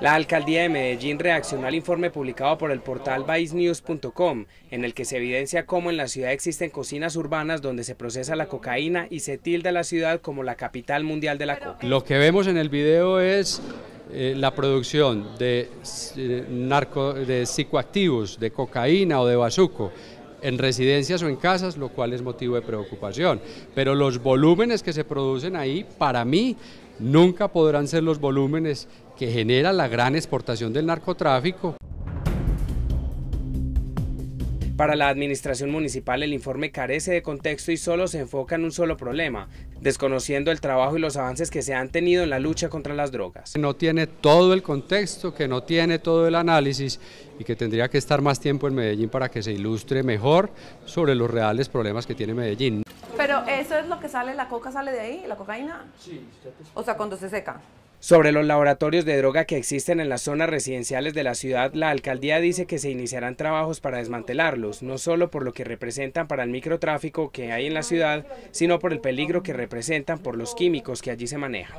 La alcaldía de Medellín reaccionó al informe publicado por el portal vicenews.com, en el que se evidencia cómo en la ciudad existen cocinas urbanas donde se procesa la cocaína y se tilda la ciudad como la capital mundial de la coca. Lo que vemos en el video es eh, la producción de, eh, de psicoactivos, de cocaína o de bazuco en residencias o en casas, lo cual es motivo de preocupación. Pero los volúmenes que se producen ahí, para mí, nunca podrán ser los volúmenes que genera la gran exportación del narcotráfico. Para la administración municipal el informe carece de contexto y solo se enfoca en un solo problema, desconociendo el trabajo y los avances que se han tenido en la lucha contra las drogas. No tiene todo el contexto, que no tiene todo el análisis y que tendría que estar más tiempo en Medellín para que se ilustre mejor sobre los reales problemas que tiene Medellín. Pero eso es lo que sale, la coca sale de ahí, la cocaína. Sí. Pues, o sea, cuando se seca. Sobre los laboratorios de droga que existen en las zonas residenciales de la ciudad, la alcaldía dice que se iniciarán trabajos para desmantelarlos, no solo por lo que representan para el microtráfico que hay en la ciudad, sino por el peligro que representan por los químicos que allí se manejan.